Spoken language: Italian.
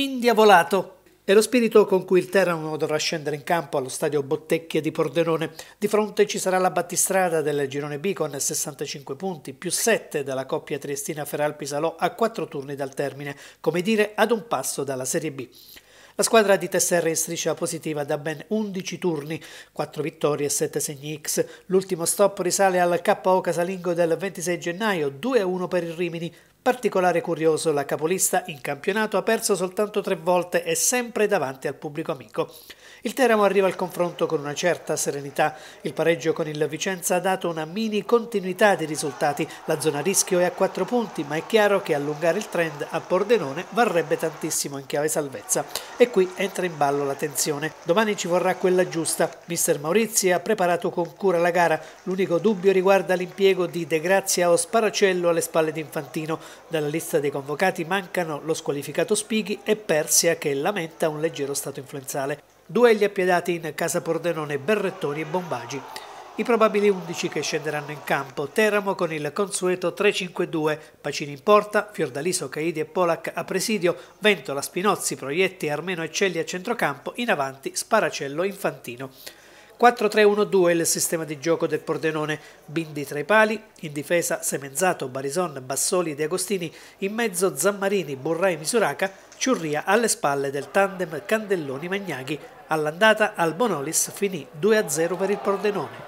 indiavolato è lo spirito con cui il Teramo dovrà scendere in campo allo stadio Bottecchia di Pordenone. Di fronte ci sarà la battistrada del girone B con 65 punti, più 7 della coppia triestina Feralpisalò a 4 turni dal termine, come dire ad un passo dalla Serie B. La squadra di Tesserre in striscia positiva da ben 11 turni, 4 vittorie e 7 segni X. L'ultimo stop risale al KO casalingo del 26 gennaio, 2-1 per il Rimini, Particolare curioso, la capolista in campionato ha perso soltanto tre volte e sempre davanti al pubblico amico. Il Teramo arriva al confronto con una certa serenità. Il pareggio con il Vicenza ha dato una mini continuità di risultati. La zona rischio è a quattro punti, ma è chiaro che allungare il trend a Pordenone varrebbe tantissimo in chiave salvezza. E qui entra in ballo la tensione. Domani ci vorrà quella giusta. Mister Maurizi ha preparato con cura la gara. L'unico dubbio riguarda l'impiego di De Grazia o Sparacello alle spalle di Infantino. Dalla lista dei convocati mancano lo squalificato Spighi e Persia che lamenta un leggero stato influenzale. Duelli appiedati in Casa Pordenone, Berrettoni e Bombagi. I probabili 11 che scenderanno in campo, Teramo con il consueto 3-5-2, Pacini in porta, Fiordaliso, Caidi e Polak a presidio, Ventola, Spinozzi, Proietti, Armeno e Celli a centrocampo, in avanti Sparacello e Infantino. 4-3-1-2 il sistema di gioco del Pordenone, Bindi tra i pali, in difesa Semenzato, Barison, Bassoli, e De Agostini, in mezzo Zammarini, Borrai, Misuraca, Ciurria alle spalle del tandem Candelloni-Magnaghi. All'andata Albonolis finì 2-0 per il Pordenone.